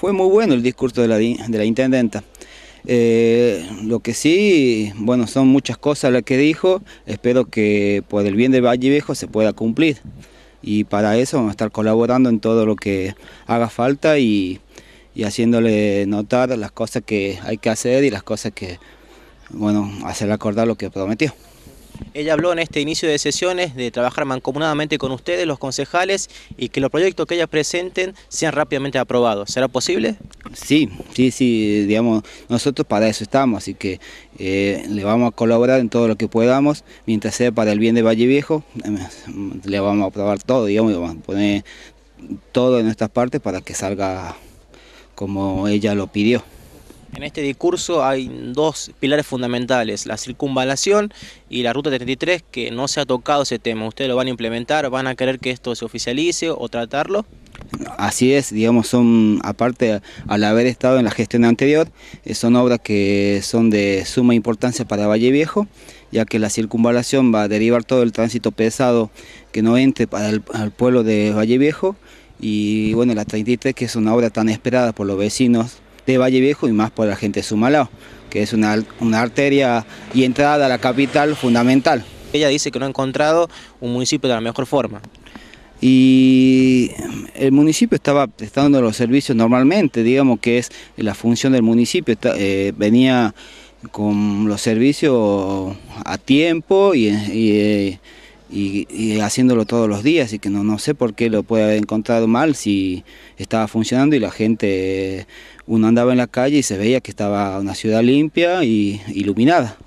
Fue muy bueno el discurso de la, intendenta. Eh, lo que sí, bueno, son muchas cosas las que dijo, espero que por el bien de Valle Viejo se pueda cumplir. Y para eso vamos a estar colaborando en todo lo que haga falta y, y haciéndole notar las cosas que hay que hacer y las cosas que, bueno, hacerle acordar lo que prometió. Ella habló en este inicio de sesiones de trabajar mancomunadamente con ustedes, los concejales, y que los proyectos que ellas presenten sean rápidamente aprobados. ¿Será posible? Sí, sí, sí, digamos, nosotros para eso estamos, así que eh, le vamos a colaborar en todo lo que podamos, mientras sea para el bien de Valle Viejo, le vamos a aprobar todo, digamos, y vamos a poner todo en nuestras partes para que salga como ella lo pidió. En este discurso hay dos pilares fundamentales, la circunvalación y la Ruta 33, que no se ha tocado ese tema. ¿Ustedes lo van a implementar? ¿Van a querer que esto se oficialice o tratarlo? Así es, digamos, son, aparte, al haber estado en la gestión anterior, eh, son obras que son de suma importancia para Valle Viejo, ya que la circunvalación va a derivar todo el tránsito pesado que no entre para el pueblo de Valle Viejo, y bueno, la 33, que es una obra tan esperada por los vecinos, de Valle Viejo y más por la gente de Sumalao, que es una, arteria y entrada a la capital fundamental. Ella dice que no ha encontrado un municipio de la mejor forma y el municipio estaba prestando los servicios normalmente, digamos que es la función del municipio, eh, venía con los servicios a tiempo y, eh, y, haciéndolo todos los días y que no, no sé por qué lo puede haber encontrado mal si estaba funcionando y la gente, uno andaba en la calle y se veía que estaba una ciudad limpia y iluminada.